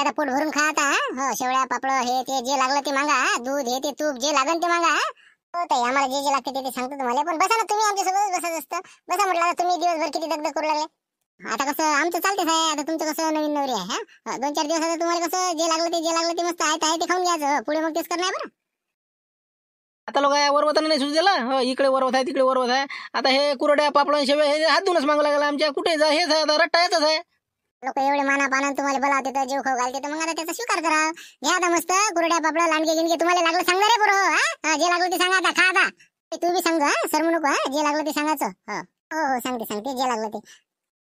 आता पोट भरून खा आता हो शेवळ्या पापड हे ते जे लागलं ते मागा दूध हे ते तूप जे लागन ते मागा हो ते आम्हाला जे जे लागते ते सांगतो तुम्हाला पण बसा ना तुम्ही आमच्यासोबतच बसत असत बसा म्हटलं तुम्ही दिवसभर किती दगद करू लागले आता कसं आमचं चालते साहेब आता तुमचं कसं नवीन नवरी आहे हो, दोन चार दिवस आता तुम्हाला कसं जे लागलं ते जे लागलं ते मस्त आहे ते खाऊन घ्यायचं हो, पुढे मग तेच करणार बरं आता लोक वरवताना नाही सुरू दिला हो इकडे वरवत आहे तिकडे वरवत आहे आता हे कुरड्या पापड शेवे हे हात धुनच मागू लागला आमच्या कुठे जा हे आता रट्टा येतच आहे लोक एवढे माना पाना तुम्हाला बोलावते जीव खाऊ घालते मग आता त्याचा स्वीकार करा घ्या आता मस्त गुरड्या पापडा लांडगे गिनगे तुम्हाला लागलं सांगा रे बरो जे लागलं ते सांगा आता खा आता तू बी सांग सर नको जे लागलं ते सांगायचं हो हो सांगते सांगते जे लागलं ते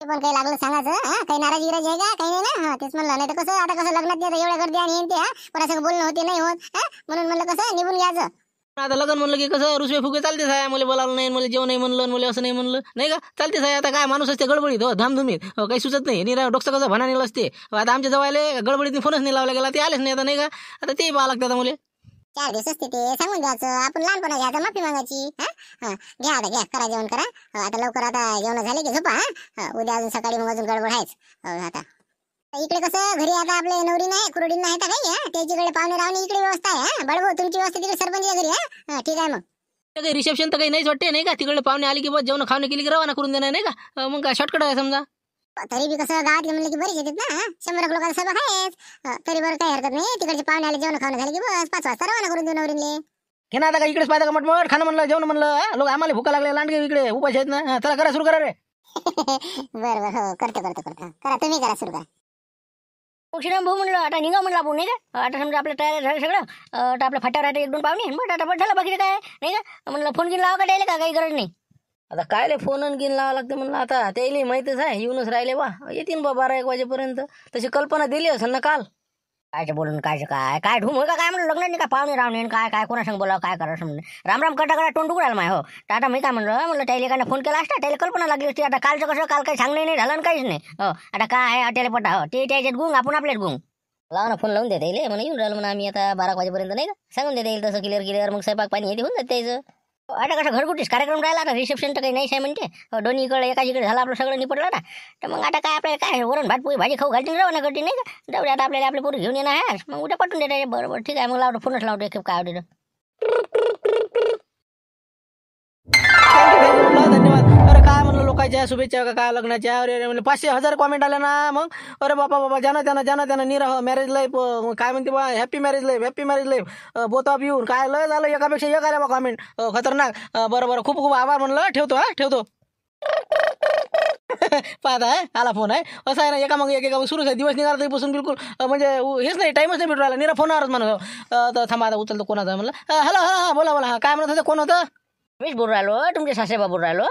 पण काही लागलं सांगायचं काही नाराज गिराज आहे का काही नाही ना तेच म्हणलं नाही तर कसं आता कसं लग्नात एवढ्या गर्दी आणि येते पण असं बोलणं होते नाही होत म्हणून म्हणलं कसं निघून घ्यायचं आता लग्न म्हणलं की कसं रुसवे फुगे चालते साया मला बोलावलं नाही मला जेवण नाही म्हणलं मला असं नाही म्हणलं नाही का चालते साया आता काय माणूस असते गडबडीत हो धामधुमीत हो, काही सुचत नाही निरा डॉक्टर कसं भणा नेलं असते हो, आता आमच्या आले गडबडीत फोनच नाही लावला गेला ते आलेच नाही आता नाही का आता ते पाहा लागतं मुले चार दिवस असते ते सांगून द्यायचं आपण लहानपणा घ्यायचं माफी मागायची हा घ्या आता घ्या करा जेवण करा हो, आता लवकर आता जेवण झाले की झोपा हा उद्या अजून सकाळी मग अजून गडबड आहेच आता इकडे कसं घरी आता आपले नवरी नाही कुरडी नाही का काही त्याच्याकडे पाहुणे रावणे इकडे व्यवस्था आहे बळबो तुमची व्यवस्था तिकडे सरपंच घरी ठीक आहे मग काही रिसेप्शन तर काही नाहीच वाटते नाही का तिकडे पाहुणे आले की बस जेवण खावणे केली की रवाना करून देणार नाही का मग काय शॉर्टकट आहे समजा तरी बी कसं गावातले म्हणलं की बरेच घेतात ना शंभर लोक सभा आहेच तरी बरं काही हरकत नाही तिकडचे पाहुणे आले जेवण खाणं झाले की बस पाच वाजता रवाना करून देऊ नवरीले हे ना आता का इकडेच पाहिजे का मटमट खाणं म्हणलं जेवण म्हणलं लोक आम्हाला भुका लागले लांडगे इकडे उपास आहेत ना चला करा सुरू करा रे बरं बरं हो करतो करतो करतो करा तुम्ही करा सुरू करा उशिरा भाऊ म्हणलं आता निघा म्हणलं आपण नाही का आता समजा आपल्या तयार झालं सगळं आता आपल्या फाट्यावर आता एक दोन पाहुणे बट आता झालं बाकी काय नाही का म्हणलं फोन घेऊन लावा का द्यायला का काही गरज नाही आता कायले फोन घेऊन लावा लागतं म्हणलं आता त्याला माहितच आहे येऊनच राहिले बा येतील बा बारा एक वाजेपर्यंत तशी कल्पना दिली असेल ना काल काय बोलून काय काय काय ढूम का काय म्हणलं लग्न नाही का पाहुणे रावणे काय काय सांग बोला काय करा म्हणलं राम राम कटा कटा टोंड उघडायला माय हो टाटा मी काय म्हणलं म्हणलं त्याला फोन केला असता त्याला कल्पना लागली होती आता कालचं कसं काल काही सांगणे नाही झालं काहीच नाही हो आता काय आहे त्याला पटा हो ते त्याच्यात गुंग आपण आपल्यात गुंग लावा ना फोन लावून देता येईल म्हणून येऊन राहिलं म्हणून आम्ही आता बारा वाजेपर्यंत नाही का सांगून देता येईल तसं क्लिअर क्लिअर मग स्वयंपाक पाणी येते होऊन जाते त्याचं आता कसं घरगुतीच कार्यक्रम राहिला ना रिसेप्शन तर काही नाही आहे म्हणते दोन्ही इकडे एकाच इकडे झालं आपलं सगळं निपटलं ना तर मग आता काय आपल्याला काय वरण भात पोळी भाजी खाऊ घालतील जाऊ ना गटी नाही का जाऊ आता आपल्याला आपले पोरी घेऊन येणार आहे मग उद्या पटून देते बरोबर ठीक आहे मग लावतो फोनच लावतो काय आवडेल शुभेच्छा शुभेच्छा काय लग्नाच्या अरे अरे म्हणजे पाचशे हजार कॉमेंट आल्या ना मग अरे बापा बाबा जाना त्यांना जाना त्यांना निराह मॅरेज लाईफ काय म्हणते बा happy marriage life happy marriage life both of येऊन काय लय झालं एकापेक्षा एक आल्या बा कॉमेंट खतरनाक बरं बरं खूप खूप आभार म्हणलं ठेवतो हा ठेवतो पाहता आहे आला फोन आहे असं आहे ना एका मग एक एका सुरूच आहे दिवस निघाला बसून बिलकुल म्हणजे हेच नाही टाईमच नाही भेटू राहिला निरा फोनवरच म्हणत तर थांबा आता उचलतो कोणाचा म्हणलं हॅलो हा बोला बोला काय म्हणत होतं कोण होतं मीच बोलू राहिलो तुमच्या सासेबा बोलू राहिलो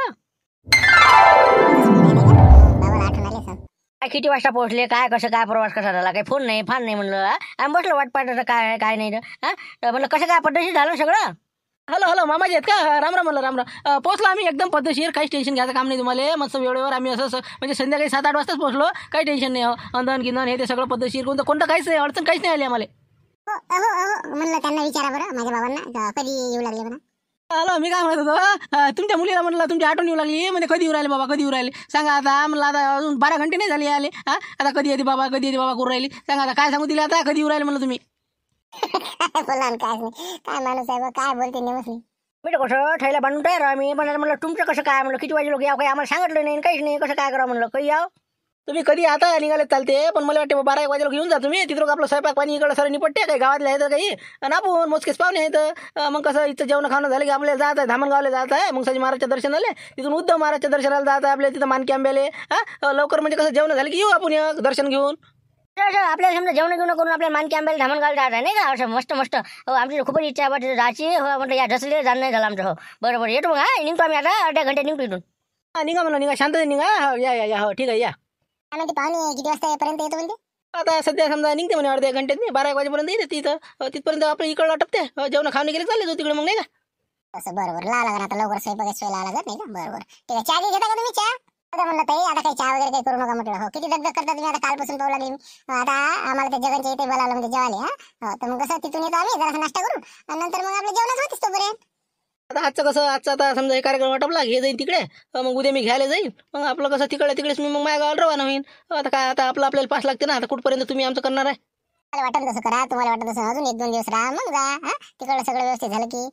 किती वाजता पोहोचले काय कसं काय प्रवास कसा झाला काही फोन नाही फान नाही म्हणलं आम्ही बसलो वाट पाहिजे काय काय नाही म्हणलं कसं काय पद्धतशीर झालं सगळं हॅलो हॅलो मामाजी आहेत का राम राम म्हणलं राम राम पोहोचलो आम्ही एकदम पद्धतशीर काहीच टेन्शन घ्यायचं काम नाही तुम्हाला मस्त वेळेवर आम्ही असं म्हणजे संध्याकाळी सात आठ वाजताच पोहोचलो काही टेन्शन नाही हो. अंधन हे ते सगळं पद्धतशीर कोणतं कोणतं काहीच नाही अडचण काहीच नाही आली आम्हाला हो, हो, म्हणलं त्यांना विचारा बरं माझ्या बाबांना कधी येऊ लागले हॅलो मी काय म्हणत होतो तुमच्या मुलीला म्हणलं तुमची आठवण येऊ लागली म्हणजे कधी येऊ राहिले बाबा कधी येऊ राहिले सांगा आता म्हणलं आता अजून बारा घंटे नाही झाले आले आता कधी आधी बाबा कधी आधी बाबा करू राहिली सांगा आता काय सांगू दिले आता कधी येऊ राहिले म्हणलं तुम्ही ना काय नाही काय माणूस आहे काय बोलते मी तर कसं ठेला बांधून तयार आहे मी पण म्हटलं म्हणलं तुमचं कसं काय म्हणलं किती वाजे लोक याव काही आम्हाला सांगितलं नाही काहीच नाही कसं काय करावं म्हणलं काही याव तुम्ही कधी आता निघाले चालते पण मला वाटते बारा एक वाजेला घेऊन जा तुम्ही तिथं आपलं स्वयंपाक पाणी इकडं सर निपटते काही गावातले आहेत काही आणि आपण मोजकेच पाहुणे आहेत मग कसं इथं जेवण खाणं झालं की आपल्याला जात आहे धामणगावला जात आहे मग सजी महाराजच्या झाले तिथून उद्धव महाराजच्या दर्शनाला जात आहे आपल्या तिथं मानके आंब्याले लवकर म्हणजे कसं जेवण झालं की येऊ आपण दर्शन घेऊन आपल्या समजा जेवण घेऊन करून आपल्या मानके आंब्याला धामणगाव जात आहे नाही का मस्त मस्त हो आमची खूपच इच्छा आहे वाटते जायची हो म्हटलं या ढसले जाणं नाही झालं आमचं हो बरोबर येतो मग हा निघतो आम्ही आता अर्ध्या घंटे निघतो इथून निघा म्हणून निघा शांत निघा हो या या हो ठीक आहे या म्हणते पाहुणे किती वाजता येईपर्यंत येतो म्हणते आता सध्या समजा निघते म्हणे अर्ध्या घंट्यात नाही बारा एक वाजेपर्यंत येते तिथं तिथपर्यंत आपण इकडे अटपते जेवण खाऊन गेले चालले तिकडे मग नाही का असं बरोबर लावला लागला आता लवकर स्वयंपाक सोय लावला जात नाही का बरोबर ठीक आहे चहा घेता का तुम्ही चहा आता म्हणलं ताई आता काही चहा वगैरे काही करू नका म्हटलं हो किती दगदग करता तुम्ही आता कालपासून पाहू लागली आता आम्हाला ते जगनच्या इथे बोलावलं म्हणजे जेवाले हा तर मग कसं तिथून येतो आम्ही जरा नाश्ता करू आणि नंतर मग आपलं जेवणच होतीस तोपर्यंत आता आजचं कसं आजचा आता समजा हे कार्यक्रम आटपला हे जाईल तिकडे मग उद्या मी घ्यायला जाईल मग आपलं कसं तिकडे तिकडेच मी मग माझ्या गावाला रवाना होईन आता काय आता आपलं आपल्याला पास लागते ना आता कुठपर्यंत तुम्ही आमचं करणार आहे मला तसं करा तुम्हाला वाटत तसं अजून एक दोन दिवस राहा मग जा सगळं व्यवस्थित झालं की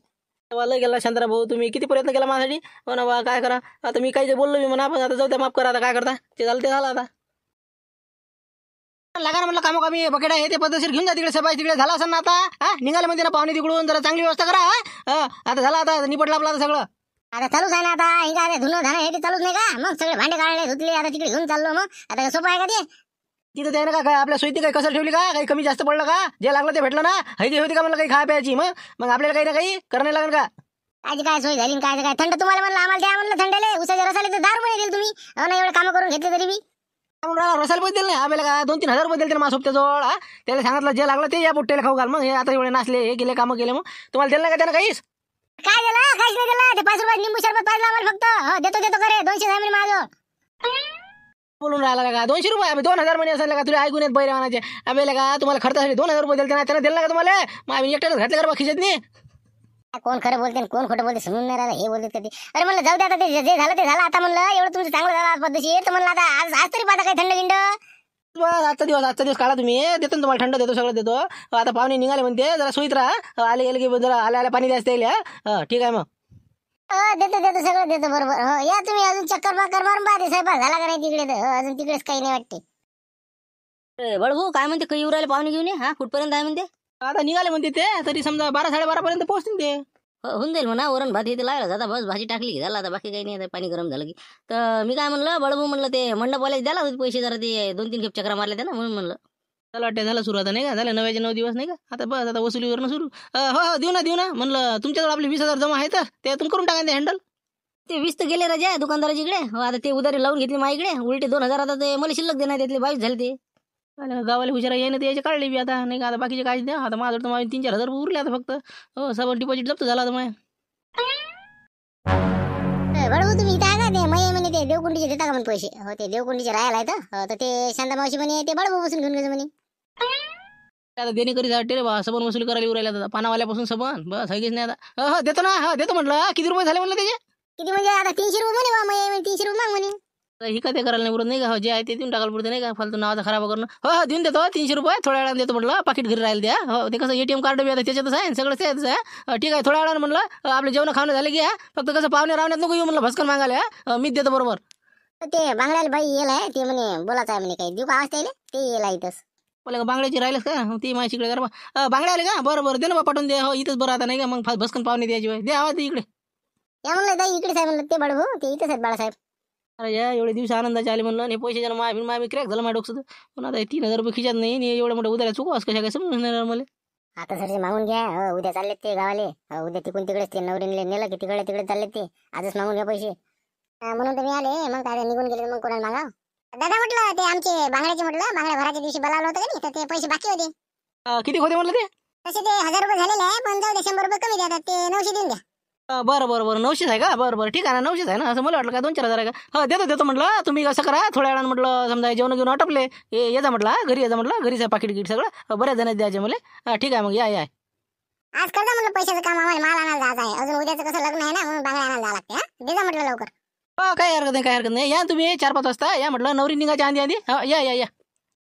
वाला गेला भाऊ तुम्ही किती प्रयत्न केला माझ्यासाठी म्हणा बा काय करा आता मी काही जे बोललो मी म्हणा आपण आता जाऊ द्या माफ करा आता काय करता ते झालं ते झालं आता लागणार म्हणलं म्हटलं कमी कमी बकेट आहे ते पद्धतशीर घेऊन जा तिकडे सफाई तिकडे झाला असं आता निघाले निघालं म्हणजे ना पाहुणे तिकडून जरा चांगली व्यवस्था करा आता झाला आता निपटला आपला सगळं आता चालूच आहे ना आता हे काय धुणं झालं हे ते चालूच नाही का मग सगळे भांडे काढले धुतले आता तिकडे घेऊन चाललो मग आता काय सोपं आहे का ते तिथं ते ना का काय आपल्या सोयीती काही कसं ठेवली का काही कमी जास्त पडलं का जे लागलं ते भेटलं ना जे होती का म्हणलं काही खाय प्यायची मग मग आपल्याला काही ना काही करायला लागेल का आज काय सोय झाली काय काय थंड तुम्हाला म्हणलं आम्हाला द्या म्हणलं थंडले उसाच्या रसाले तर दारू पण गेले तुम्ही अहो एवढं कामं करून घेतले तरी मी म्हणून रसायला पैसे नाही आम्हाला का दोन तीन हजार रुपये दिले माझ्या सोबत्याजवळ हा त्याला सांगितलं जे लागलं ते या बुट्ट्याला खाऊ घाल मग हे आता एवढे नासले हे गेले कामं केले मग तुम्हाला दिलं नाही का त्यानं काहीच काय दिला काहीच नाही दिला ते पाच रुपये निंबू सरबत पाच आम्हाला फक्त हो देतो देतो करे दोनशे जमीन माझं बोलून राहिला का दोनशे रुपये आम्ही दोन हजार महिने असायला का तुला ऐकून येत बैरवानाचे आम्ही का तुम्हाला खर्चासाठी दोन हजार रुपये दिले नाही त्यानं दिलं का तुम्हाला मग आम्ही एकट्यानं घातलं का बा नाही कोण खरं बोलते कोण खोटं बोलते समजून नाही राहिलं हे बोलत कधी अरे म्हणलं जाऊ दे आता ते जे झालं ते झालं आता म्हणलं एवढं तुमचं चांगलं झालं आज पद्धती तर म्हणलं आता आज आज तरी पाहता काही थंड गिंड बस आजचा दिवस आजचा दिवस काढा तुम्ही देतो तुम्हाला थंड देतो सगळं देतो आता पाहुणे निघाले म्हणते जरा सुईत राहा आले गेले की जरा आल्या आल्या पाणी द्यायचं येईल ठीक आहे मग देतो देतो सगळं देतो बरोबर हो या तुम्ही अजून चक्कर बाकर मारून पाहते साहेब झाला का नाही तिकडे हो, अजून तिकडेच काही नाही वाटते बळभू काय म्हणते काही उरायला पाहुणे घेऊन ये हा कुठपर्यंत आहे म्हणते आता निघाले म्हणते ते तरी समजा बारा साडेबारा पर्यंत पोहोचतील ते हो, होऊन जाईल म्हणा वरण भात इथे लागला जाता बस भाजी टाकली झाला आता बाकी काही नाही आता पाणी गरम झालं की तर मी काय म्हणलं बळबू म्हणलं ते म्हणलं द्यायला होते पैसे जरा ते दोन तीन खेप चक्रा त्या ना म्हणून म्हणलं चला वाटते झालं सुरू आता नाही का झालं नव्याचे नऊ दिवस नाही का आता बस आता वसुलीवरनं सुरू हो हो देऊ ना देऊ ना म्हणलं तुमच्याजवळ आपले वीस हजार जमा आहे आहेत त्यातून करून टाका हँडल ते वीस तर गेले राजा दुकानदाराच्या इकडे हो, आता ते उधारी लावून घेतली माझ्याकडे उलटे दोन हजार आता ते मला शिल्लक देणार त्यातले बावीस झाले ते आणि जावाले हुशारा येईन ते काढले बी आता नाही का आता बाकीचे काय द्या आता माझं तर माझे तीन चार हजार रुपये उरले आता फक्त हो सबन डिपॉझिट जप्त झाला आता माय बरोबर तुम्ही इथं आहे ते मये म्हणे ते देवकुंडीचे देता का म्हणे पैसे हो ते देवकुंडीचे राहायला आहे हो, तर तर ते शांता मावशी म्हणे ते बाळबा बसून घेऊन घ्यायचं म्हणे आता देणे करीत वाटते रे बा सबन वसूल करायला उरायला आता पानावाल्यापासून सबन बस हगीच नाही आता हो, हो, देतो ना हो देतो म्हटलं किती रुपये झाले म्हटलं त्याचे किती म्हणजे आता तीनशे रुपये म्हणे बा मये म्हणे तीनशे रुपये माग म्हणे ही काय ते करायला नाही नाही का हो जे आहे ते देऊन टाकाल पुढे नाही का फालतू नावाचा खराब करणं हो हो देऊन देतो हो, तीनशे रुपये थोड्या वेळानं देतो म्हटलं पाकिट घरी राहील द्या हो ते कसं एटीएम कार्ड बी आता त्याच्यातच आहे सगळं तेच आहे ठीक आहे थोड्या वेळानं म्हटलं आपलं जेवण खाऊन झालं की फक्त कसं पाहुणे रावण्यात नको येऊ म्हणलं भस्कन मागायला मीच देतो बरोबर ते बांगड्याला बाई येलाय ते म्हणे बोलायचं आहे म्हणे काही देऊ का आवाज त्याला ते येला इथंच बोला का बांगड्याची राहिलंच का हो, ती माझ्या इकडे जरा बांगड्या आले का बरं बरं दे ना पाठवून दे हो इथंच बरं आता नाही का मग भस्कन पाहुणे द्यायची द्या आवाज इकडे या म्हणलं इकडे आहे म्हणलं ते बाळू ते इथंच आहेत बाळासाहेब अरे या एवढे दिवस आनंदाचे आले म्हणलं आणि पैसे ज्यांना माय माय क्रॅक झाला माझ्या पण आता तीन हजार रुपये खिशात नाही आणि एवढ्या मोठ्या उद्याला चुकवास कशा काय समजून येणार मला आता सरशी मागून घ्या हो, उद्या चालले ते गावाले हो, उद्या तिकून तिकडेच ते नवरीने नेलं की तिकडे तिकडे चालले ते आजच मागून घ्या पैसे म्हणून तुम्ही आले मग काय निघून गेले मग कोणाला मागाव दादा म्हटलं ते आमचे बांगड्याचे म्हटलं बांगड्या भराच्या दिवशी बोलावलं होतं नाही तर ते पैसे बाकी होते किती होते म्हटलं ते तसे ते हजार रुपये झालेले आहे पण जाऊ दे शंभर रुपये कमी द्या ते नऊशे देऊन द्या बरं बरं बरं नऊशेच आहे का बरं बरं ठीक आहे ना नऊशेच आहे ना असं मला वाटलं का दोन चार हजार आहे का हा हो, देतो देतो म्हटलं तुम्ही कसं करा थोड्या वेळानं म्हटलं समजा जेवण घेऊन आटपले ये जा म्हटलं घरी येजा म्हटलं घरीच आहे पाकिट गिट सगळं बऱ्याच जण द्यायचे मला हा ठीक आहे मग या या आज कसं म्हटलं पैशाचं काम आम्हाला माल आणायला जायचं आहे अजून उद्याचं कसं लग्न आहे ना म्हणून बांगड्या आणायला जायला लागते दे म्हटलं लवकर हो काय हरकत नाही काय हरकत नाही या तुम्ही चार पाच वाजता या म्हटलं नवरी निघायच्या आधी आधी हो, या या या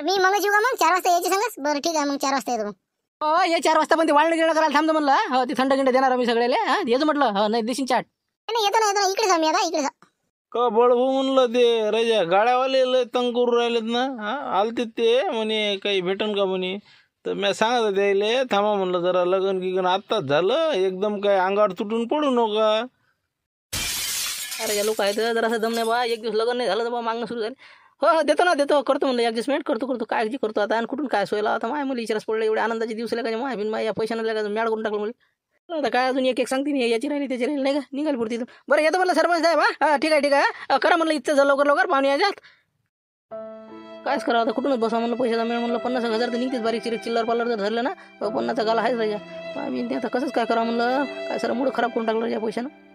मी मग जीव मग चार वाजता यायची सांगस बरं ठीक आहे मग चार वाजता येतो मग हो हे चार वाजता पण ते वाळणं झालं करायला थांबतो म्हणलं हो ते थंड गिंड देणार आम्ही सगळ्याला हा येतो म्हटलं हो नाही देशी चाट नाही येतो ना इकडे जाऊ मी आता इकडे जा का हो म्हणलं ते रजा गाड्यावाले लय तंग करून राहिलेत ना हा आलते ते म्हणे काही भेटन का म्हणे तर मी सांगत होते त्याले थांबा म्हणलं जरा लग्न गिगन आत्ताच झालं एकदम काय अंगावर तुटून पडू नका अरे या लोक आहेत जरा दम नाही बा एक दिवस लग्न नाही झालं तर बा मागणं सुरू झालं हो हो देतो ना देतो करतो म्हणलं ॲडजस्टमेंट करतो करतो काय जी करतो आता आणि कुठून काय सोयला आता माय मुली विचारच पडलं एवढ्या आनंदाचे दिवस लागले माय बिन माय या पैशाने लागायचं मॅड करून टाकलं मुली आता काय अजून एक एक सांगते नाही याची राहिली त्याची राहिली नाही का निघाल पुढती बरं येतो म्हणलं सरपंच साहेब हा ठीक आहे ठीक आहे करा म्हणलं इथं झालं लवकर लवकर पाहुणे याच्यात कायच करा आता कुठूनच बसा म्हणलं पैशाचा मिळ म्हणलं पन्नास हजार तर निघतेच बारीक चिरक चिल्लर पार्लर जर धरलं ना पन्नासचा गाला आहेच राजा आम्ही आता कसंच काय करा म्हणलं काय सर मूड खराब करून टाकलं या पैशानं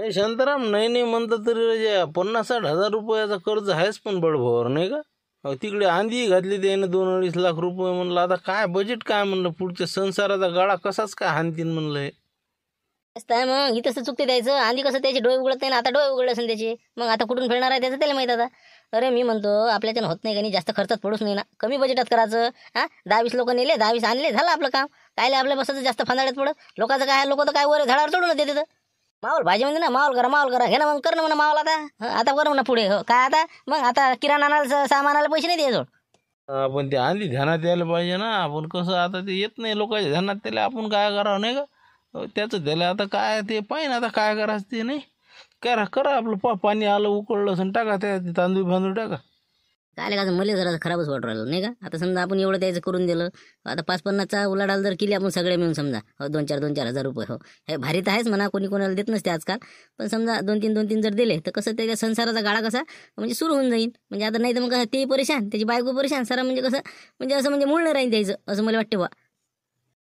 अरे शांताराम नाही नाही म्हणतात तरी पन्नास साठ हजार रुपयाचा कर्ज आहेच पण बडभावर नाही का तिकडे आंधी घातली त्याने दोन अडीच लाख रुपये म्हणलं आता काय बजेट काय म्हणलं पुढच्या संसाराचा गाडा कसाच काय हाणतीन म्हणलं आहे मग इथं तसं चुकते द्यायचं आधी कसं त्याचे डोळे उघडत नाही ना, आता डोळे उघडले असेल त्याचे मग आता कुठून फिरणार आहे त्याचं त्याला माहित आता अरे मी म्हणतो आपल्याच्यानं होत नाही का नाही जास्त खर्चात पडूच नाही ना कमी बजेटात करायचं हा दहावीस लोक नेले दहावीस आणले झालं आपलं काम कायले आपल्या बसायचं जास्त फांदाड्यात पडत लोकांचं काय लोक तर काय वर झाडावर चढून देते मावल भाजी म्हणजे ना मावल करा मावल करा घे ना मग कर ना म्हणा मावल आता आता कर म्हणा पुढे हो, काय आता मग आता किराणा आणायला सामान आला पैसे नाही द्यायचो आपण ते आधी ध्यानात यायला पाहिजे ना आपण कसं आता ते येत नाही लोकांच्या ध्यानात त्याला आपण काय करावं नाही का त्याच त्याचं त्याला आता काय ते पाहिजे आता काय करायचं ते नाही करा करा आपलं पा पाणी आलं उकळलं असं टाका त्या तांदूळ बांधू टाका काय का मला जरा खराबच वाटू राहिलं नाही का आता समजा आपण एवढं त्याचं करून दिलं आता पाच पन्नासचा उलाढाल जर केली आपण सगळे मिळून समजा हो दोन चार दोन चार हजार रुपये हो हे भारी तर आहेच म्हणा कोणी कोणाला देत नसते आजकाल पण समजा दोन तीन दोन तीन जर दिले तर कसं त्याच्या संसाराचा गाळा कसा म्हणजे सुरू होऊन जाईल म्हणजे आता नाही तर मग तेही परेशान त्याची बायको परेशान सारा म्हणजे कसं म्हणजे असं म्हणजे मुळणं राहील द्यायचं असं मला वाटते बा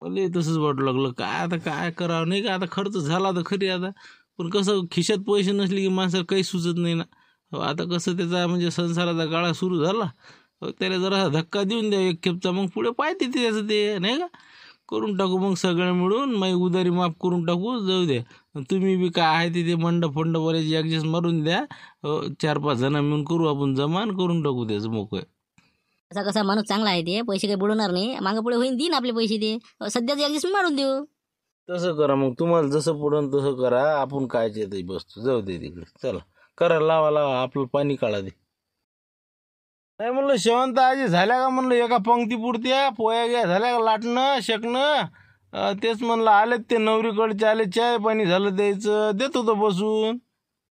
मला तसंच वाटू लागलं काय आता काय करावं नाही का आता खर्च झाला तर खरी आता पण कसं खिशात पैसे नसले की माणसाला काही सुचत नाही ना हो, आता कसं त्याचा म्हणजे संसाराचा गाळा सुरू झाला हो, त्याला जरा धक्का देऊन द्या एक खेपचा मग पुढे पाहते ते त्याचं ते नाही का करून टाकू मग सगळं मिळून मग उदारी माफ करून टाकू जाऊ द्या तुम्ही बी काय आहे तिथे मंड फंड बऱ्याची ॲडजस्ट मारून द्या हो, चार पाच जण मिळून करू आपण जमान करून टाकू त्याचं मोकळ असा कसा माणूस चांगला आहे ते पैसे काही बुडवणार नाही मागे पुढे होईन देईन आपले पैसे ते सध्याच ॲडजस्ट मारून देऊ तसं करा मग तुम्हाला जसं पुढं तसं करा आपण काय ते बसतो जाऊ दे तिकडे चला कर लावा लावा आपलं पाणी काढा दे नाही म्हणलं शेवंत आजी झाल्या का म्हणलं एका पंक्ती पुरत्या पोया घ्या झाल्या का लाटणं शेकणं तेच म्हणलं आले ते नवरीकडचे आले चाय पाणी झालं द्यायचं देत होतो बसून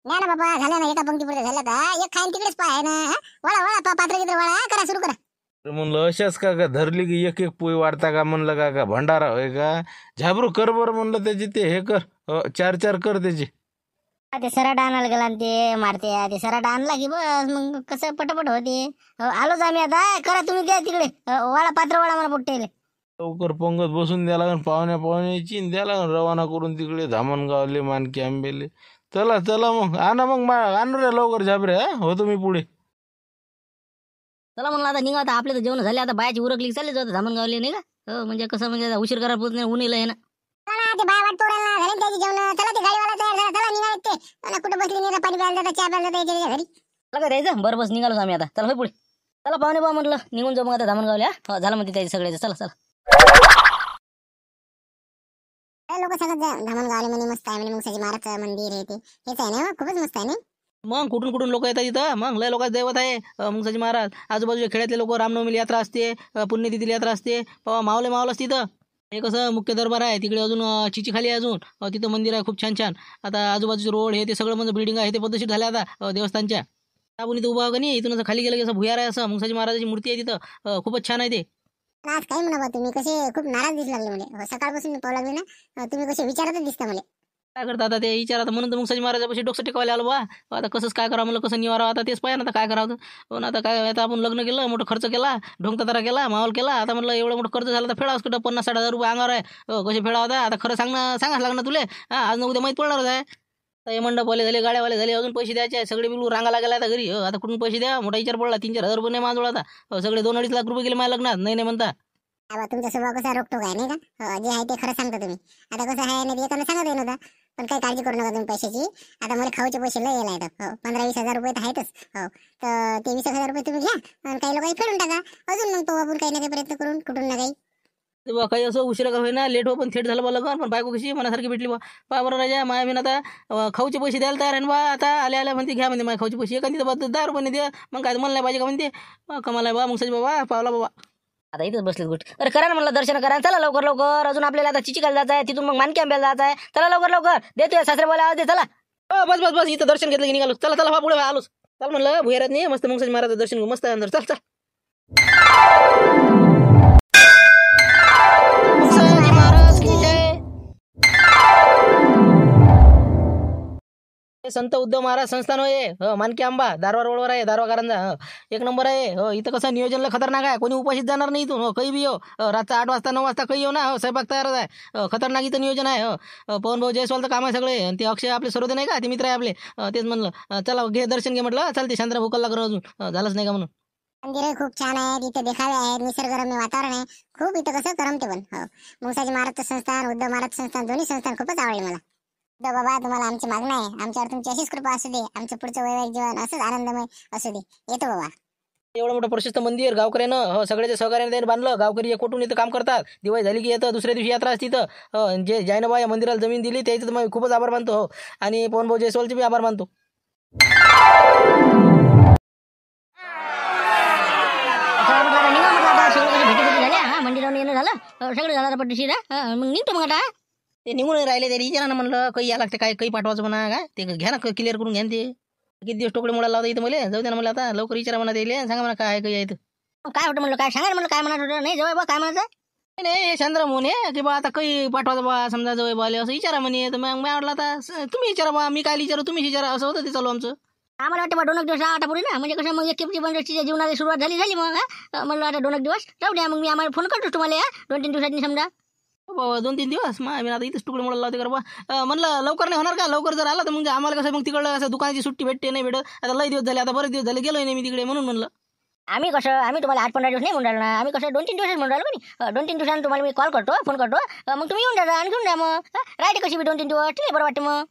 ना बाबा झालं ना एका पंक्ती झालं एक तिकडेच ना वळा वळा वळा करा सुरू म्हणलं अशाच का का धरली की एक एक पोई वाढता का म्हणलं का का भंडारा होय का झाबरू कर बरं म्हणलं त्याची ते हे कर चार चार कर त्याचे ते सराट आणायला गेला ते मारते ते आणला की बस मग कसं पटपट होते आलोच आम्ही आता करा तुम्ही द्या तिकडे वाळा पात्र वाडा मला पोट्टेले लवकर पंगत बसून द्या लागण पाहुण्या पाहुण्याची द्या लागण रवाना करून तिकडे धामणगावले मानकी आंबेले चला चला मग आणा मग आणू रे लवकर झाबरे हो तुम्ही पुढे चला म्हणलं आता निघा आता आपले तर जेवण झाले आता बायाची उरकली चालले धामण धामणगावले नाही का हो, म्हणजे कसं म्हणजे उशीर करा पोहोचणे नाही उन्हाला ना ते बाया वाट पोरांना घरी त्याची जेवण चला ते गाडीवाला तयार झाला चला निघाले ते आणि कुठं बसली नाही पाणी प्यायला जाता चहा प्यायला जाता घरी चला काय जायचं बरं बस निघालो आम्ही आता चला पुढे चला पाहुणे बा म्हटलं निघून जाऊ मग आता धामणगावल्या हो झालं म्हणते त्याचे सगळ्याचं चला चला लोक सांगत जा गावले म्हणे मस्त आहे म्हणे मुसाजी महाराज मंदिर आहे ते हेच आहे ना हो, खूपच मस्त आहे मग कुठून कुठून लोक येतात इथं मग लय लोकांचं दैवत आहे मुंगसाजी महाराज आजूबाजूच्या खेड्यातले लोक रामनवमीला यात्रा असते पुण्यतिथीला यात्रा असते मावले मावल असते इथं हे कसं मुख्य दरबार आहे तिकडे अजून चिची खाली अजून तिथं मंदिर आहे खूप छान छान आता आजूबाजूचे रोड हे ते सगळं म्हणजे बिल्डिंग आहे ते पद्धतशीर झाले आता देवस्थानच्या आपण इथं उभा का इथून असं खाली गेलं की असं भुयार आहे असं मुंगसाजी महाराजाची मूर्ती आहे तिथं खूपच छान आहे ते काय म्हणा तुम्ही कसे खूप नाराज दिसला हो, सकाळपासून पाहू लागले ना तुम्ही कसे विचारतच दिसता मला काय करतात आता ते विचार आता म्हणून तर सजी महाराजापाशी डोकं टिकवायला आलो बा आता कसंच काय करावं म्हणलं कसं निवारावं आता तेच पाहिजे आता काय करावं पण आता काय आता आपण लग्न केलं मोठं खर्च केला तारा केला माहोल केला आता म्हटलं एवढं मोठं खर्च झाला तर फेडावंच कुठं पन्नास साठ हजार रुपये अंगार आहे कसे फेडावं आता खरं सांगणं सांगाच लागणार तुले हां आज उद्या माहीत पडणारच आहे हे मंडपवाले झाले गाड्यावाले झाले अजून पैसे द्यायचे आहे सगळे बिलू रांगा लागला आता घरी आता कुठून पैसे द्या मोठा विचार पडला तीन चार हजार रुपये नाही माझोळा आता सगळे दोन अडीच लाख रुपये गेले माझ्या लग्नात नाही नाही म्हणता अहो तुमचा स्वभाव कसा रोखतो काय नाही का हो, जे आहे ते खरं सांगता तुम्ही आता कसं आहे नाही येताना सांगत आहे नव्हता पण काही काळजी करू नका तुम्ही पैशाची आता मला खाऊचे पैसे लय यायला येतात हो, पंधरा वीस हजार रुपये तर आहेतच हो तर ते वीस हजार रुपये तुम्ही घ्या आणि काही लोकांनी फेडून टाका अजून मग तो आपण काही ना काही प्रयत्न करून कुठून ना काही बा काही असं उशिरा का होईना लेट हो पण थेट झालं बा पण बायको कशी मनासारखी भेटली बा पा बरं राजा माया मी आता खाऊचे पैसे द्यायला तयार आहे बा आता आले आल्या म्हणते घ्या म्हणते माझ्या खाऊचे पैसे एखादी दहा रुपये दे मग काय म्हणलं पाहिजे का म्हणते कमाला बा मग सज बाबा पावला बाबा आता इथेच बसलेत गोष्ट अरे करा ना म्हणलं दर्शन करा चला लवकर लवकर अजून आपल्याला आता चिचिकाला जायचं आहे तिथून मग मानकी आंब्याला जायचं आहे चला लवकर लवकर देतोय सासरे बोला आवाज दे चला बस बस बस इथं दर्शन घेतलं की निघालो चला चला पुढे आलोच चल म्हणलं भुयरात नाही मस्त मुंगसाजी महाराज दर्शन घेऊ मस्त अंदर चल चल संत उद्धव महाराज संस्थान हो, आहे हो मानकी आंबा दारवा रोडवर आहे दारवा कारंजा एक नंबर आहे हो इथं कसं नियोजनला खतरनाक आहे कोणी उपाशीच जाणार नाही इथून हो काही बी हो, हो रातचा आठ वाजता नऊ वाजता काही येऊ हो ना हो स्वयंपाक तयार आहे खतरनाक इथं नियोजन आहे हो पवन भाऊ जयस्वाल तर काम आहे सगळे आणि ते अक्षय आपले सरोदे नाही का ते मित्र आहे आपले तेच म्हणलं चला घे दर्शन घे म्हटलं चालते शांतरा भूकलला लागलं अजून झालंच नाही का म्हणून मंदिर खूप छान आहे तिथे देखावे आहेत निसर्गरम्य वातावरण आहे खूप इथं कसं करमते पण हो मुसाजी महाराज संस्थान उद्धव महाराज संस्थान दोन्ही संस्थान खूपच आवडले मला दो बाबा तुम्हाला आमची मागणी आहे आमच्यावर तुमची अशीच कृपा असू दे आमचं पुढचं वैवाहिक जीवन असंच आनंदमय असू दे येतो बाबा एवढं मोठं प्रशस्त मंदिर गावकऱ्यानं हो सगळ्याच्या सहकार्याने त्यांनी बांधलं गावकरी कुठून इथं काम करतात दिवाळी झाली की येतं दुसऱ्या दिवशी यात्रा असते इथं हो, जे जैनबा या मंदिराला जमीन दिली त्याचं तर मी खूपच आभार मानतो हो आणि भाऊ जयस्वालचे बी आभार मानतो सगळं मंदिरावर येणं झालं सगळं झालं पट्टीशीर मग निघतो मग आता ते निघून राहिले ते विचारा ना म्हणलं काही या लागते काय काही पाठवायचं म्हणा का ते घ्या ना क्लिअर करून घ्या ते किती दिवस टोकडे मुळा लावता इथं मला जाऊ द्या ना मला आता लवकर विचारा म्हणा सांगा म्हणा काय काय येतं काय वाटतं म्हणलं काय सांगा म्हणलं काय म्हणत नाही जवळ बा काय म्हणायचं नाही चंद्र म्हणे की बा आता काही पाठवायचं बा समजा जवळ बाले असं विचारा म्हणे तर मग आता तुम्ही विचारा बा मी काय विचारू तुम्ही विचारा असं होतं ते चालू आमचं आम्हाला वाटतं बा दोन दिवस आठापुरी ना म्हणजे कसं मग एकटी बंदची जीवनाची सुरुवात झाली झाली मग म्हणलं आता दोन दिवस जाऊ द्या मग मी आम्हाला फोन करतो तुम्हाला या दोन तीन दिवसांनी समजा दोन तीन दिवस मग आम्ही आता इथेच तुकडे म्हणून लावते कर म्हणलं लवकर नाही होणार का लवकर जर आला तर मग आम्हाला कसं मग तिकडं असं दुकानाची सुट्टी भेटते नाही भेट आता लय दिवस झाले आता बरेच दिवस झाले गेलो नाही मी तिकडे म्हणून म्हणलं आम्ही कसं आम्ही तुम्हाला आठ पंधरा दिवस नाही म्हणून ना आम्ही कसं दोन तीन दिवस म्हणून राहिलो दोन तीन दिवसांनी तुम्हाला मी कॉल करतो फोन करतो मग तुम्ही येऊन जा आणि घेऊन जा मग राहते कशी बी दोन तीन दिवस ठीक आहे बरं वाटतं मग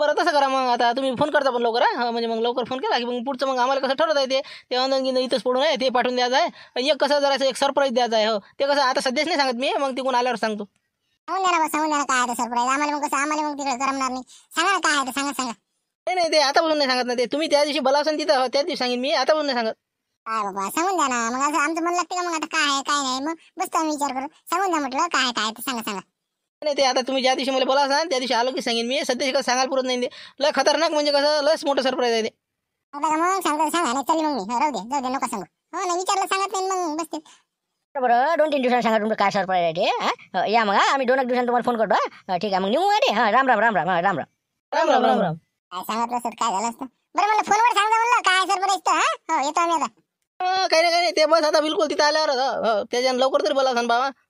बरं तसं करा मग आता तुम्ही फोन करता पण लवकर हा म्हणजे मग लवकर फोन केला की मग पुढचं मग आम्हाला कसं ठरवता येते ते अनंगीनं इथंच पडून आहे ते पाठवून द्यायचं आहे एक कसं जरासं एक सरप्राईज द्यायचं आहे हो ते कसं आता सध्याच नाही सांगत मी मग तिकडून आल्यावर सांगतो सांगून द्या काय कसं आम्हाला मग तिकडे नाही काय ते आता सांगा नाही नाही आता बोलून नाही सांगत ना ते तुम्ही त्या दिवशी बोला असून तिथं हो, त्या दिवशी सांगेन मी आता बोलून नाही सांगत बाबा सांगून द्या ना मग असं आमचं मन लागते का मग आता काय आहे काय नाही मग बसतो विचार करू सांगून द्या म्हटलं काय काय सांगा सांगा नाही ते आता तुम्ही ज्या दिवशी मला बोला असाल त्या दिवशी आलो की सांगेन मी सध्या कसं सांगायला पुरत नाही लय खतरनाक म्हणजे कसं लस मोठं सरप्राईज आहे ते मग मग मी हो, दे जाऊ दे हो सांगत नाही मग दोन तीन दिवसांनी सांगा तुमचं काय सरप्राईज आहे ते हो, या मग आम्ही दोन एक दिवसांनी तुम्हाला फोन करतो हो, ठीक आहे मग निघू आहे राम राम राम राम राम राम राम राम राम राम काय सांगितलं काय झालं असतं बरं मला फोनवर सांगा म्हणलं काय सरप्राईज हो येतो आम्ही आता काही नाही काही नाही ते बस आता बिलकुल तिथं आल्यावर हो, त्याच्यानं लवकर तरी बोला सांग बाबा